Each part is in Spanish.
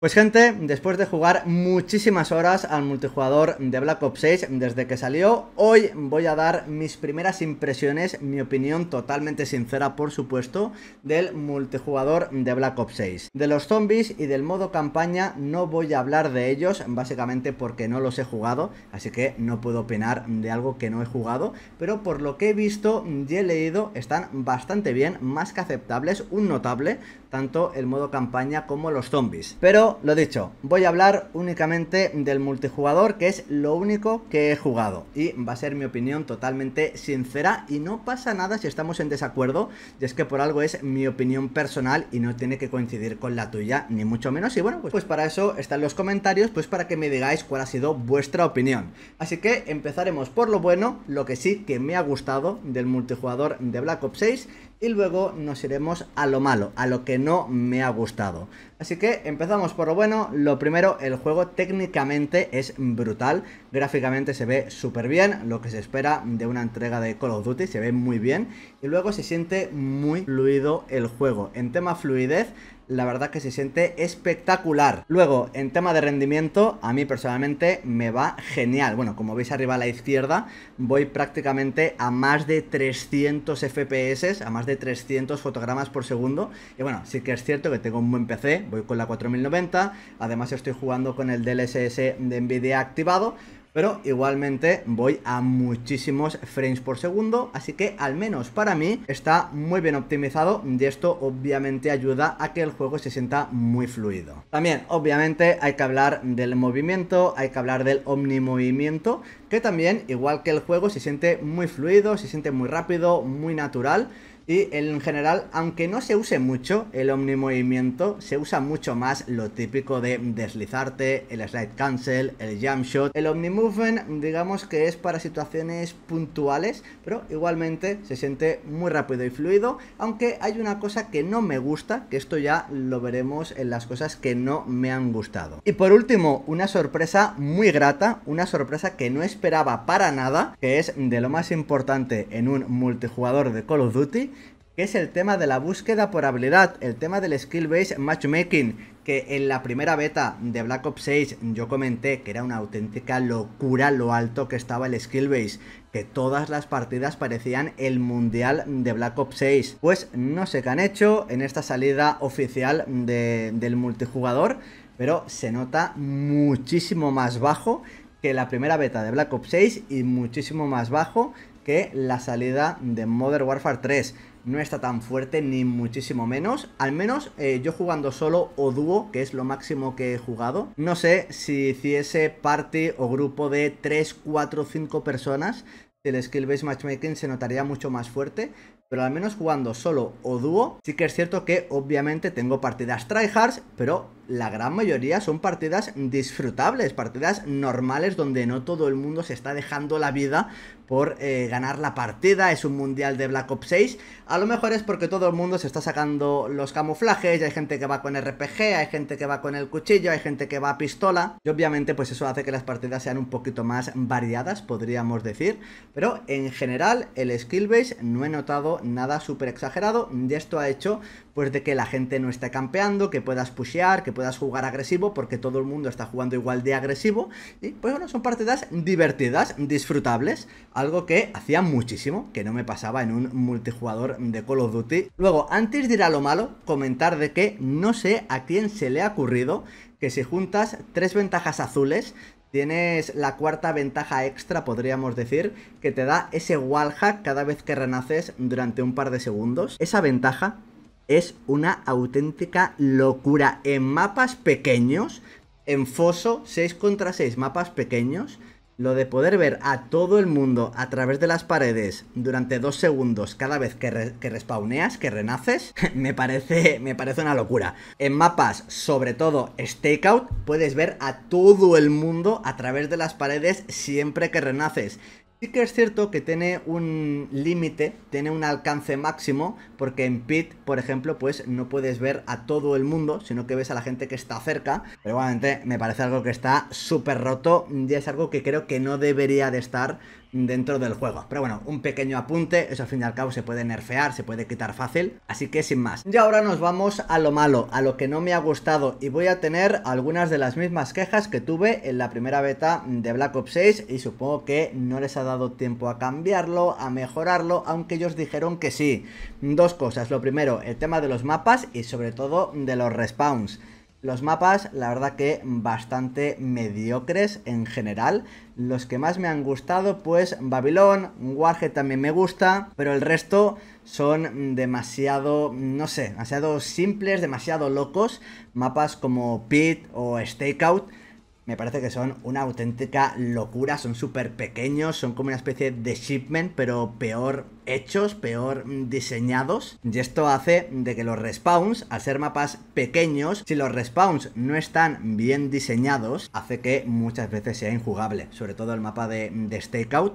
Pues gente, después de jugar muchísimas horas al multijugador de Black Ops 6 desde que salió, hoy voy a dar mis primeras impresiones, mi opinión totalmente sincera por supuesto, del multijugador de Black Ops 6. De los zombies y del modo campaña no voy a hablar de ellos, básicamente porque no los he jugado, así que no puedo opinar de algo que no he jugado, pero por lo que he visto y he leído están bastante bien, más que aceptables, un notable, tanto el modo campaña como los zombies. Pero lo dicho, voy a hablar únicamente del multijugador, que es lo único que he jugado. Y va a ser mi opinión totalmente sincera y no pasa nada si estamos en desacuerdo, y es que por algo es mi opinión personal y no tiene que coincidir con la tuya, ni mucho menos. Y bueno, pues, pues para eso están los comentarios, pues para que me digáis cuál ha sido vuestra opinión. Así que empezaremos por lo bueno, lo que sí que me ha gustado del multijugador de Black Ops 6 y luego nos iremos a lo malo, a lo que no me ha gustado. Así que empezamos por lo bueno, lo primero, el juego técnicamente es brutal, gráficamente se ve súper bien, lo que se espera de una entrega de Call of Duty, se ve muy bien, y luego se siente muy fluido el juego. En tema fluidez, la verdad que se siente espectacular. Luego, en tema de rendimiento, a mí personalmente me va genial. Bueno, como veis arriba a la izquierda, voy prácticamente a más de 300 FPS, a más de 300 fotogramas por segundo. Y bueno, sí que es cierto que tengo un buen PC, voy con la 4090, además estoy jugando con el DLSS de NVIDIA activado, pero igualmente voy a muchísimos frames por segundo, así que al menos para mí está muy bien optimizado y esto obviamente ayuda a que el juego se sienta muy fluido. También obviamente hay que hablar del movimiento, hay que hablar del omnimovimiento, que también igual que el juego se siente muy fluido, se siente muy rápido, muy natural y en general, aunque no se use mucho el omnimovimiento, se usa mucho más lo típico de deslizarte, el slide cancel, el jump shot. El omnimovement digamos que es para situaciones puntuales, pero igualmente se siente muy rápido y fluido, aunque hay una cosa que no me gusta, que esto ya lo veremos en las cosas que no me han gustado. Y por último, una sorpresa muy grata, una sorpresa que no esperaba para nada, que es de lo más importante en un multijugador de Call of Duty, es el tema de la búsqueda por habilidad, el tema del skill base matchmaking, que en la primera beta de Black Ops 6 yo comenté que era una auténtica locura lo alto que estaba el skill base, que todas las partidas parecían el mundial de Black Ops 6. Pues no sé qué han hecho en esta salida oficial del multijugador, pero se nota muchísimo más bajo que la primera beta de Black Ops 6 y muchísimo más bajo que la salida de Modern Warfare 3 no está tan fuerte, ni muchísimo menos. Al menos eh, yo jugando solo o dúo, que es lo máximo que he jugado. No sé si hiciese party o grupo de 3, 4, 5 personas, el skill base matchmaking se notaría mucho más fuerte. Pero al menos jugando solo o dúo, sí que es cierto que obviamente tengo partidas tryhards, pero la gran mayoría son partidas disfrutables, partidas normales donde no todo el mundo se está dejando la vida por eh, ganar la partida, es un mundial de Black Ops 6, a lo mejor es porque todo el mundo se está sacando los camuflajes, hay gente que va con RPG, hay gente que va con el cuchillo, hay gente que va a pistola, y obviamente pues eso hace que las partidas sean un poquito más variadas, podríamos decir, pero en general el skill base no he notado nada súper exagerado, y esto ha hecho pues de que la gente no esté campeando, que puedas pushear, que puedas jugar agresivo, porque todo el mundo está jugando igual de agresivo. Y pues bueno, son partidas divertidas, disfrutables, algo que hacía muchísimo, que no me pasaba en un multijugador de Call of Duty. Luego, antes de ir a lo malo, comentar de que no sé a quién se le ha ocurrido que si juntas tres ventajas azules, Tienes la cuarta ventaja extra, podríamos decir, que te da ese wallhack cada vez que renaces durante un par de segundos. Esa ventaja es una auténtica locura. En mapas pequeños, en foso 6 contra 6 mapas pequeños, lo de poder ver a todo el mundo a través de las paredes durante dos segundos cada vez que, que respawneas, que renaces, me parece, me parece una locura. En mapas, sobre todo Stakeout, puedes ver a todo el mundo a través de las paredes siempre que renaces. Sí que es cierto que tiene un límite, tiene un alcance máximo, porque en Pit, por ejemplo, pues no puedes ver a todo el mundo, sino que ves a la gente que está cerca. Pero igualmente me parece algo que está súper roto y es algo que creo que no debería de estar dentro del juego. Pero bueno, un pequeño apunte, eso al fin y al cabo se puede nerfear, se puede quitar fácil, así que sin más. Y ahora nos vamos a lo malo, a lo que no me ha gustado y voy a tener algunas de las mismas quejas que tuve en la primera beta de Black Ops 6 y supongo que no les ha dado tiempo a cambiarlo, a mejorarlo, aunque ellos dijeron que sí. Dos cosas, lo primero, el tema de los mapas y sobre todo de los respawns. Los mapas, la verdad que bastante mediocres en general. Los que más me han gustado, pues Babilón, Warhead también me gusta, pero el resto son demasiado, no sé, demasiado simples, demasiado locos. Mapas como Pit o Stakeout me parece que son una auténtica locura, son súper pequeños, son como una especie de shipment, pero peor hechos, peor diseñados. Y esto hace de que los respawns, al ser mapas pequeños, si los respawns no están bien diseñados, hace que muchas veces sea injugable. Sobre todo el mapa de, de Stakeout,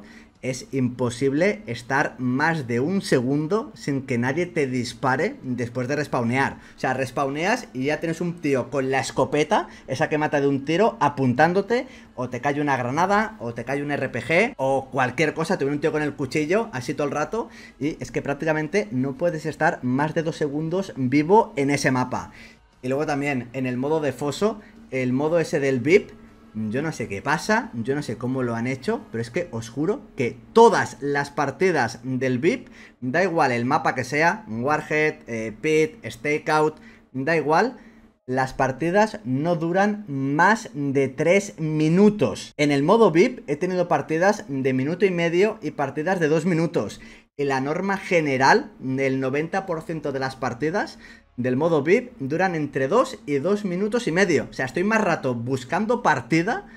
es imposible estar más de un segundo sin que nadie te dispare después de respawnear. O sea, respawneas y ya tienes un tío con la escopeta, esa que mata de un tiro, apuntándote, o te cae una granada, o te cae un RPG, o cualquier cosa, te viene un tío con el cuchillo, así todo el rato, y es que prácticamente no puedes estar más de dos segundos vivo en ese mapa. Y luego también en el modo de foso, el modo ese del VIP, yo no sé qué pasa, yo no sé cómo lo han hecho, pero es que os juro que todas las partidas del VIP, da igual el mapa que sea, Warhead, eh, Pit, Stakeout, da igual, las partidas no duran más de 3 minutos. En el modo VIP he tenido partidas de minuto y medio y partidas de 2 minutos. Y la norma general del 90% de las partidas del modo VIP duran entre 2 y 2 minutos y medio. O sea, estoy más rato buscando partida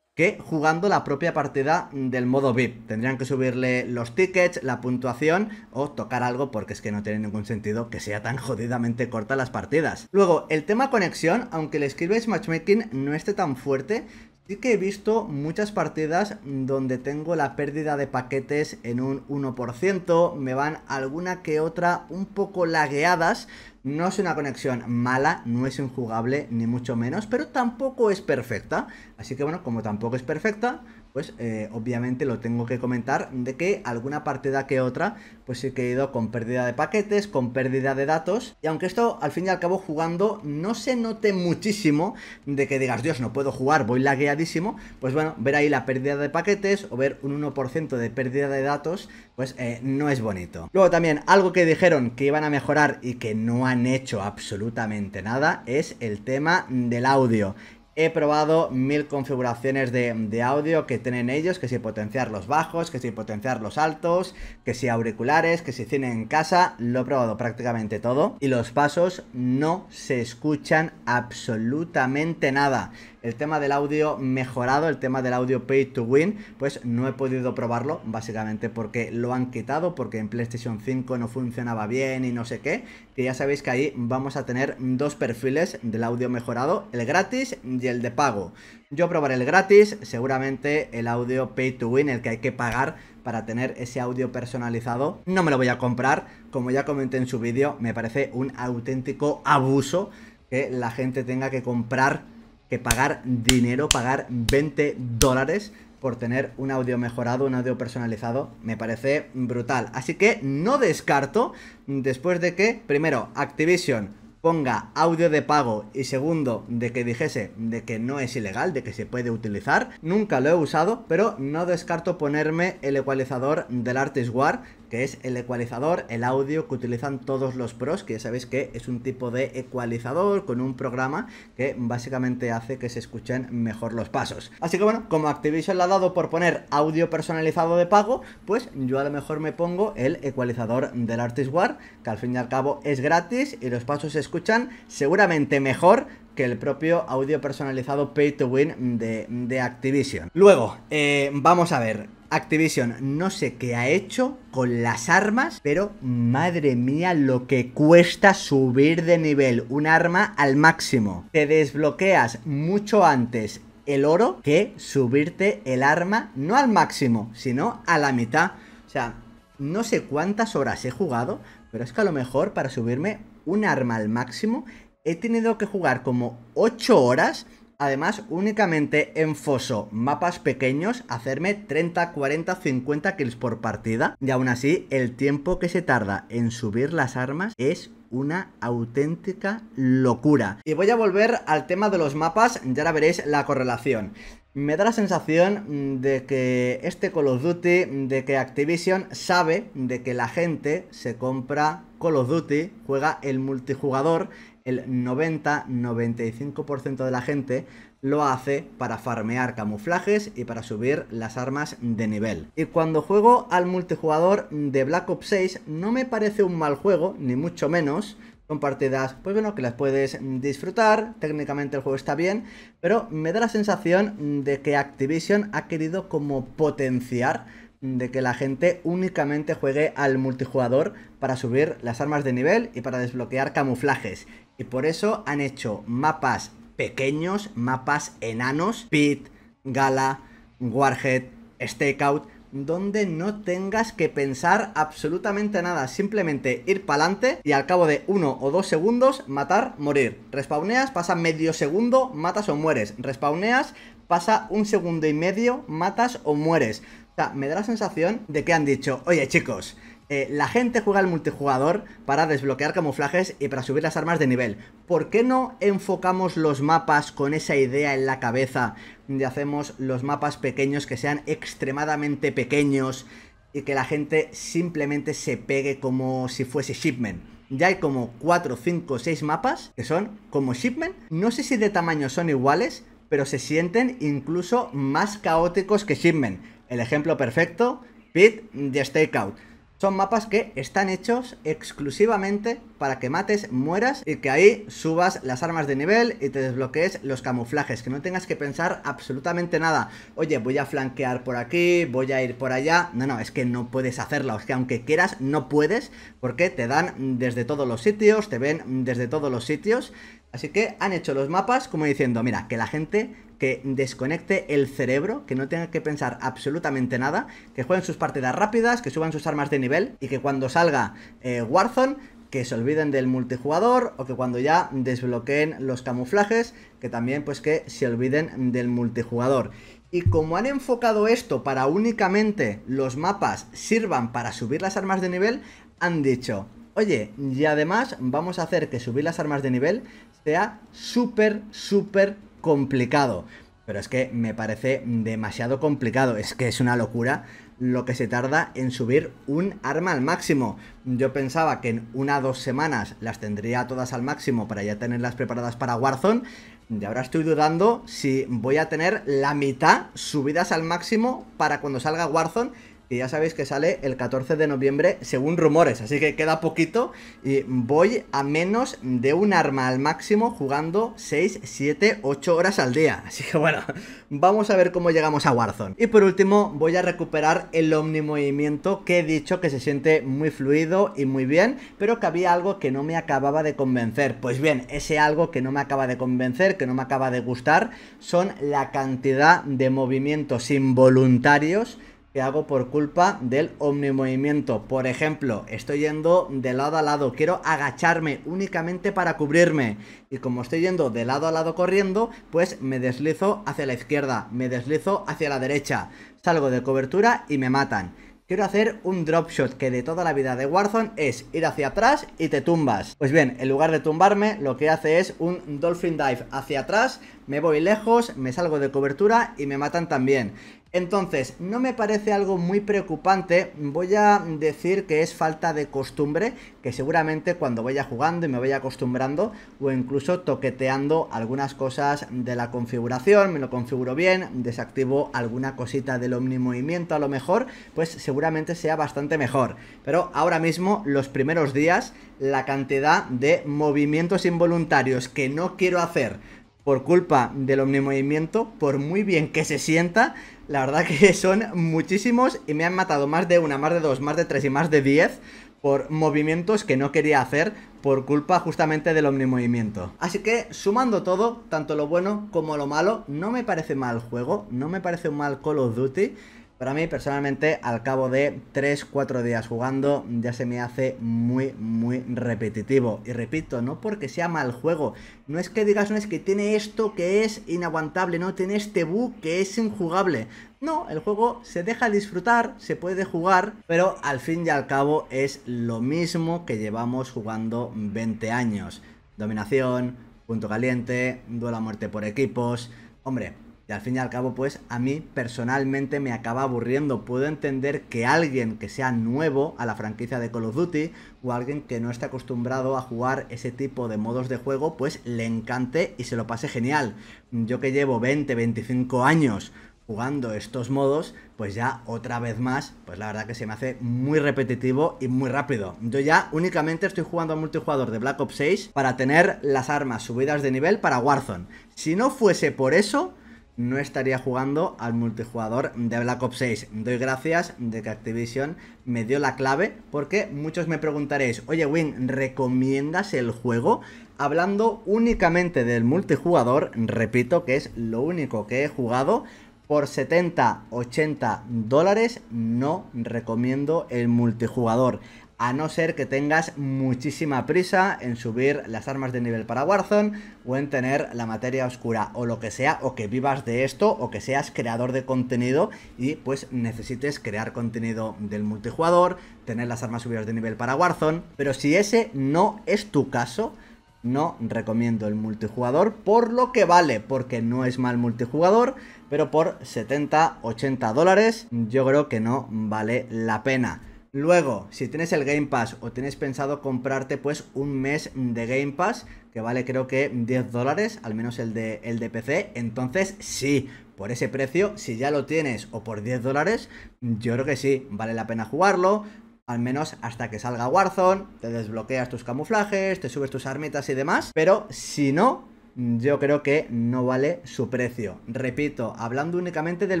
que jugando la propia partida del modo VIP. Tendrían que subirle los tickets, la puntuación o tocar algo porque es que no tiene ningún sentido que sea tan jodidamente corta las partidas. Luego, el tema conexión, aunque el Skillbase Matchmaking no esté tan fuerte, Sí que he visto muchas partidas donde tengo la pérdida de paquetes en un 1%, me van alguna que otra un poco lagueadas, no es una conexión mala, no es injugable ni mucho menos, pero tampoco es perfecta. Así que bueno, como tampoco es perfecta, pues eh, obviamente lo tengo que comentar de que alguna partida que otra pues sí he ido con pérdida de paquetes, con pérdida de datos y aunque esto al fin y al cabo jugando no se note muchísimo de que digas Dios no puedo jugar, voy lagueadísimo, pues bueno, ver ahí la pérdida de paquetes o ver un 1% de pérdida de datos pues eh, no es bonito. Luego también algo que dijeron que iban a mejorar y que no han hecho absolutamente nada es el tema del audio he probado mil configuraciones de, audio que tienen ellos, que si potenciar los bajos, que si potenciar los altos, que si auriculares, que si cine en casa, lo he probado prácticamente todo y los pasos no se escuchan absolutamente nada el tema del audio mejorado, el tema del audio pay to win, pues no he podido probarlo, básicamente porque lo han quitado, porque en PlayStation 5 no funcionaba bien y no sé qué, que ya sabéis que ahí vamos a tener dos perfiles del audio mejorado, el gratis y el de pago. Yo probaré el gratis, seguramente el audio pay to win, el que hay que pagar para tener ese audio personalizado. No me lo voy a comprar, como ya comenté en su vídeo, me parece un auténtico abuso que la gente tenga que comprar que pagar dinero, pagar 20 dólares por tener un audio mejorado, un audio personalizado, me parece brutal. Así que no descarto, después de que, primero, Activision ponga audio de pago y segundo, de que dijese de que no es ilegal, de que se puede utilizar. Nunca lo he usado, pero no descarto ponerme el ecualizador del Artist War que es el ecualizador, el audio que utilizan todos los pros, que ya sabéis que es un tipo de ecualizador con un programa que básicamente hace que se escuchen mejor los pasos. Así que bueno, como Activision le ha dado por poner audio personalizado de pago, pues yo a lo mejor me pongo el ecualizador del artist War, que al fin y al cabo es gratis y los pasos se escuchan seguramente mejor que el propio audio personalizado pay to win de, Activision. Luego, eh, vamos a ver, Activision no sé qué ha hecho con las armas, pero madre mía lo que cuesta subir de nivel un arma al máximo. Te desbloqueas mucho antes el oro que subirte el arma no al máximo, sino a la mitad. O sea, no sé cuántas horas he jugado, pero es que a lo mejor para subirme un arma al máximo he tenido que jugar como 8 horas Además, únicamente en foso mapas pequeños, hacerme 30, 40, 50 kills por partida. Y aún así, el tiempo que se tarda en subir las armas es una auténtica locura. Y voy a volver al tema de los mapas, ya ahora veréis la correlación. Me da la sensación mm, de que este Call of Duty, mm, de que Activision sabe de que la gente se compra Call of Duty, juega el multijugador el 90-95% de la gente lo hace para farmear camuflajes y para subir las armas de nivel. Y cuando juego al multijugador de Black Ops 6 no me parece un mal juego, ni mucho menos, son partidas, pues bueno, que las puedes disfrutar, técnicamente el juego está bien, pero me da la sensación de que Activision ha querido como potenciar de que la gente únicamente juegue al multijugador para subir las armas de nivel y para desbloquear camuflajes. Y por eso han hecho mapas pequeños, mapas enanos, Pit, Gala, Warhead, Stakeout, donde no tengas que pensar absolutamente nada, simplemente ir para adelante y al cabo de uno o dos segundos, matar, morir. Respawneas, pasa medio segundo, matas o mueres. Respawneas, pasa un segundo y medio, matas o mueres. O sea, me da la sensación de que han dicho, oye chicos, eh, la gente juega al multijugador para desbloquear camuflajes y para subir las armas de nivel. ¿Por qué no enfocamos los mapas con esa idea en la cabeza y hacemos los mapas pequeños que sean extremadamente pequeños y que la gente simplemente se pegue como si fuese shipment? Ya hay como 4, 5, 6 mapas que son como shipment. No sé si de tamaño son iguales, pero se sienten incluso más caóticos que shipment. El ejemplo perfecto, Pit de Stakeout son mapas que están hechos exclusivamente para que mates, mueras y que ahí subas las armas de nivel y te desbloquees los camuflajes, que no tengas que pensar absolutamente nada. Oye, voy a flanquear por aquí, voy a ir por allá. No, no, es que no puedes hacerlo, es que aunque quieras no puedes porque te dan desde todos los sitios, te ven desde todos los sitios. Así que han hecho los mapas como diciendo, mira, que la gente que desconecte el cerebro, que no tenga que pensar absolutamente nada, que jueguen sus partidas rápidas, que suban sus armas de nivel y que cuando salga eh, Warzone que se olviden del multijugador o que cuando ya desbloqueen los camuflajes, que también pues que se olviden del multijugador. Y como han enfocado esto para únicamente los mapas sirvan para subir las armas de nivel, han dicho, oye, y además vamos a hacer que subir las armas de nivel sea súper, súper complicado. Pero es que me parece demasiado complicado, es que es una locura lo que se tarda en subir un arma al máximo. Yo pensaba que en una o dos semanas las tendría todas al máximo para ya tenerlas preparadas para Warzone. Y ahora estoy dudando si voy a tener la mitad subidas al máximo para cuando salga Warzone y ya sabéis que sale el 14 de noviembre según rumores, así que queda poquito y voy a menos de un arma al máximo jugando 6, 7, 8 horas al día, así que bueno, vamos a ver cómo llegamos a Warzone. Y por último voy a recuperar el Omni movimiento que he dicho que se siente muy fluido y muy bien, pero que había algo que no me acababa de convencer, pues bien, ese algo que no me acaba de convencer, que no me acaba de gustar, son la cantidad de movimientos involuntarios que hago por culpa del omnimovimiento. Por ejemplo, estoy yendo de lado a lado, quiero agacharme únicamente para cubrirme. Y como estoy yendo de lado a lado corriendo, pues me deslizo hacia la izquierda, me deslizo hacia la derecha. Salgo de cobertura y me matan. Quiero hacer un drop shot que de toda la vida de Warzone es ir hacia atrás y te tumbas. Pues bien, en lugar de tumbarme, lo que hace es un dolphin dive hacia atrás, me voy lejos, me salgo de cobertura y me matan también. Entonces, no me parece algo muy preocupante, voy a decir que es falta de costumbre, que seguramente cuando vaya jugando y me vaya acostumbrando o incluso toqueteando algunas cosas de la configuración, me lo configuro bien, desactivo alguna cosita del omnimovimiento a lo mejor, pues seguramente sea bastante mejor. Pero ahora mismo, los primeros días, la cantidad de movimientos involuntarios que no quiero hacer por culpa del omnimovimiento, por muy bien que se sienta, la verdad que son muchísimos y me han matado más de una, más de dos, más de tres y más de diez por movimientos que no quería hacer por culpa justamente del omnimovimiento. Así que sumando todo, tanto lo bueno como lo malo, no me parece mal juego, no me parece un mal Call of Duty. Para mí personalmente al cabo de 3-4 días jugando ya se me hace muy muy repetitivo. Y repito, no porque sea mal juego, no es que digas, no es que tiene esto que es inaguantable, no tiene este bug que es injugable. No, el juego se deja disfrutar, se puede jugar, pero al fin y al cabo es lo mismo que llevamos jugando 20 años. Dominación, punto caliente, duela muerte por equipos. Hombre, y al fin y al cabo, pues a mí personalmente me acaba aburriendo. Puedo entender que alguien que sea nuevo a la franquicia de Call of Duty o alguien que no esté acostumbrado a jugar ese tipo de modos de juego, pues le encante y se lo pase genial. Yo que llevo 20, 25 años jugando estos modos, pues ya otra vez más, pues la verdad que se me hace muy repetitivo y muy rápido. Yo ya únicamente estoy jugando a multijugador de Black Ops 6 para tener las armas subidas de nivel para Warzone. Si no fuese por eso, no estaría jugando al multijugador de Black Ops 6. Doy gracias de que Activision me dio la clave porque muchos me preguntaréis, oye Win, ¿recomiendas el juego? Hablando únicamente del multijugador, repito que es lo único que he jugado, por 70, 80 dólares no recomiendo el multijugador a no ser que tengas muchísima prisa en subir las armas de nivel para Warzone o en tener la materia oscura o lo que sea, o que vivas de esto o que seas creador de contenido y pues necesites crear contenido del multijugador, tener las armas subidas de nivel para Warzone, pero si ese no es tu caso, no recomiendo el multijugador por lo que vale, porque no es mal multijugador, pero por 70, 80 dólares yo creo que no vale la pena. Luego, si tienes el Game Pass o tienes pensado comprarte pues un mes de Game Pass, que vale creo que 10 dólares, al menos el de, el de PC, entonces sí, por ese precio, si ya lo tienes o por 10 dólares, yo creo que sí, vale la pena jugarlo, al menos hasta que salga Warzone, te desbloqueas tus camuflajes, te subes tus armitas y demás, pero si no, yo creo que no vale su precio. Repito, hablando únicamente del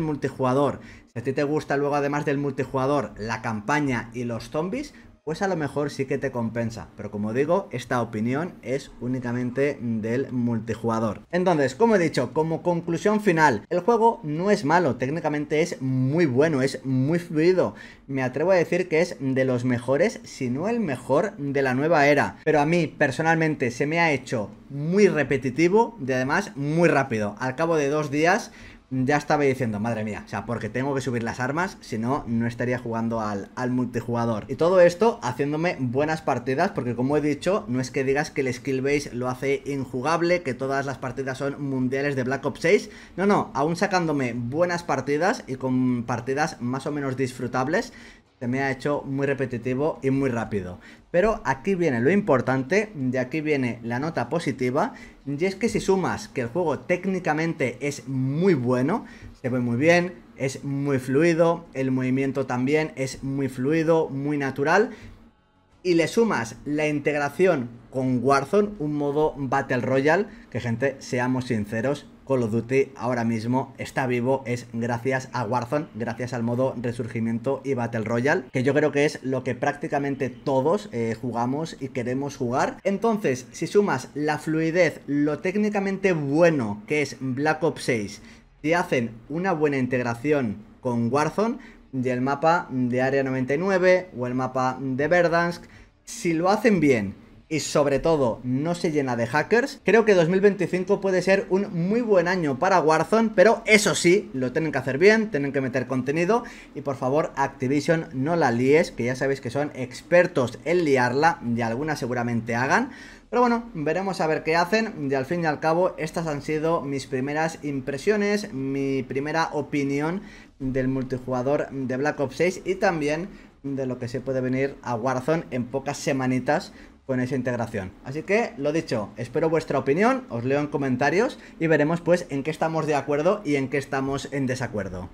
multijugador, si a ti te gusta luego además del multijugador la campaña y los zombies, pues a lo mejor sí que te compensa. Pero como digo, esta opinión es únicamente del multijugador. Entonces, como he dicho, como conclusión final, el juego no es malo, técnicamente es muy bueno, es muy fluido. Me atrevo a decir que es de los mejores, si no el mejor de la nueva era. Pero a mí personalmente se me ha hecho muy repetitivo y además muy rápido. Al cabo de dos días ya estaba diciendo, madre mía, o sea, porque tengo que subir las armas, si no, no estaría jugando al, multijugador. Y todo esto haciéndome buenas partidas, porque como he dicho, no es que digas que el skill base lo hace injugable, que todas las partidas son mundiales de Black Ops 6, no, no, aún sacándome buenas partidas y con partidas más o menos disfrutables, se me ha hecho muy repetitivo y muy rápido. Pero aquí viene lo importante, de aquí viene la nota positiva, y es que si sumas que el juego técnicamente es muy bueno, se ve muy bien, es muy fluido, el movimiento también es muy fluido, muy natural, y le sumas la integración con Warzone, un modo Battle Royale, que gente, seamos sinceros, Call of Duty ahora mismo está vivo es gracias a Warzone, gracias al modo Resurgimiento y Battle Royale, que yo creo que es lo que prácticamente todos eh, jugamos y queremos jugar. Entonces, si sumas la fluidez, lo técnicamente bueno que es Black Ops 6, si hacen una buena integración con Warzone, y el mapa de Área 99 o el mapa de Verdansk, si lo hacen bien y sobre todo no se llena de hackers, creo que 2025 puede ser un muy buen año para Warzone, pero eso sí, lo tienen que hacer bien, tienen que meter contenido y por favor Activision no la líes, que ya sabéis que son expertos en liarla y alguna seguramente hagan. Pero bueno, veremos a ver qué hacen y al fin y al cabo estas han sido mis primeras impresiones, mi primera opinión del multijugador de Black Ops 6 y también de lo que se puede venir a Warzone en pocas semanitas con esa integración. Así que, lo dicho, espero vuestra opinión, os leo en comentarios y veremos pues en qué estamos de acuerdo y en qué estamos en desacuerdo.